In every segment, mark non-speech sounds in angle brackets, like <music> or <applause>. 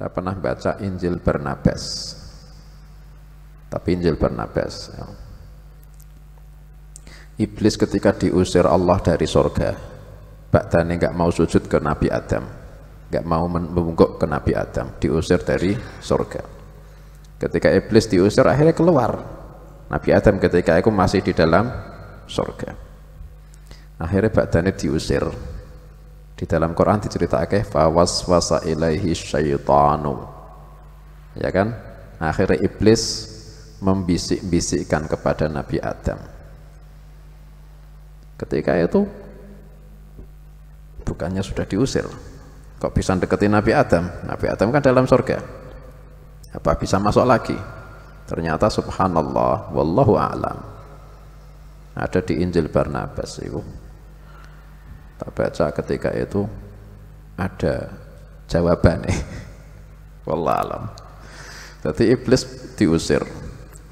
Saya pernah baca Injil bernabes, Tapi Injil bernabes. Ya. Iblis ketika diusir Allah dari sorga, batani nggak mau sujud ke Nabi Adam, nggak mau membungkuk ke Nabi Adam, diusir dari sorga. Ketika iblis diusir, akhirnya keluar. Nabi Adam ketika itu masih di dalam sorga. Akhirnya batani diusir, di dalam Quran diceritakan diceritake fawaswasa ilaihi syaitanu. Ya kan? Akhirnya iblis membisik-bisikkan kepada Nabi Adam. Ketika itu bukannya sudah diusir. Kok bisa deketin Nabi Adam? Nabi Adam kan dalam surga. Apa bisa masuk lagi? Ternyata subhanallah, wallahu a'lam. Ada di Injil Barnabas itu tak baca ketika itu ada jawabannya <laughs> wallah alam jadi iblis diusir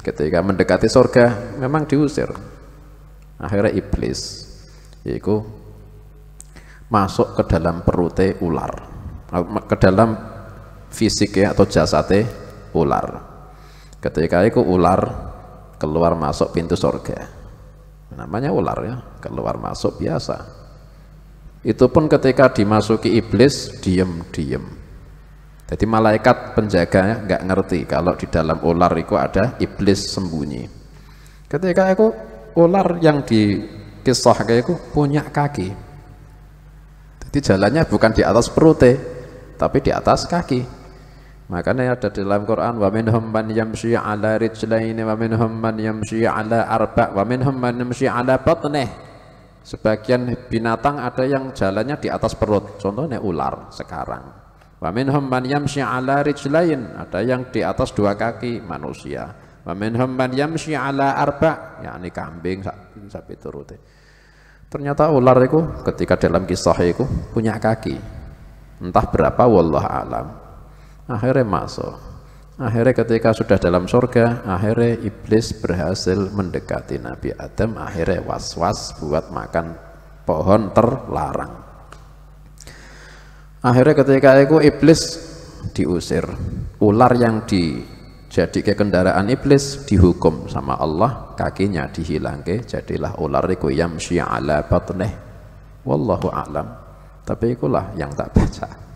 ketika mendekati surga memang diusir akhirnya iblis yaitu masuk ke dalam perutnya ular ke dalam fisiknya atau jasadnya ular ketika itu ular keluar masuk pintu surga namanya ular ya keluar masuk biasa itu pun ketika dimasuki iblis diem-diem. Jadi malaikat penjaganya nggak ngerti kalau di dalam ular itu ada iblis sembunyi. Ketika aku ular yang di kisah kayak punya kaki. Jadi jalannya bukan di atas perut tapi di atas kaki. Makanya ada di dalam Quran wa minhum man yamshi ala rijlaini wa minhum man yamshi ala arba wa minhum man yamshi ala batnih Sebagian binatang ada yang jalannya di atas perut, contohnya ular sekarang. Wa minhum man yamshi ala rijlain, ada yang di atas dua kaki manusia. Wa minhum man yamshi ala arba, yakni kambing sapi turute Ternyata ular itu ketika dalam kisah itu punya kaki. Entah berapa wallah alam. Akhirnya masuk. Akhirnya ketika sudah dalam surga, akhirnya iblis berhasil mendekati Nabi Adam, akhirnya was-was buat makan pohon terlarang. Akhirnya ketika itu iblis diusir. Ular yang dijadikan kendaraan iblis dihukum sama Allah, kakinya ke, jadilah ular iku yamsyi ala batneh. Wallahu alam. Tapi ikulah yang tak baca.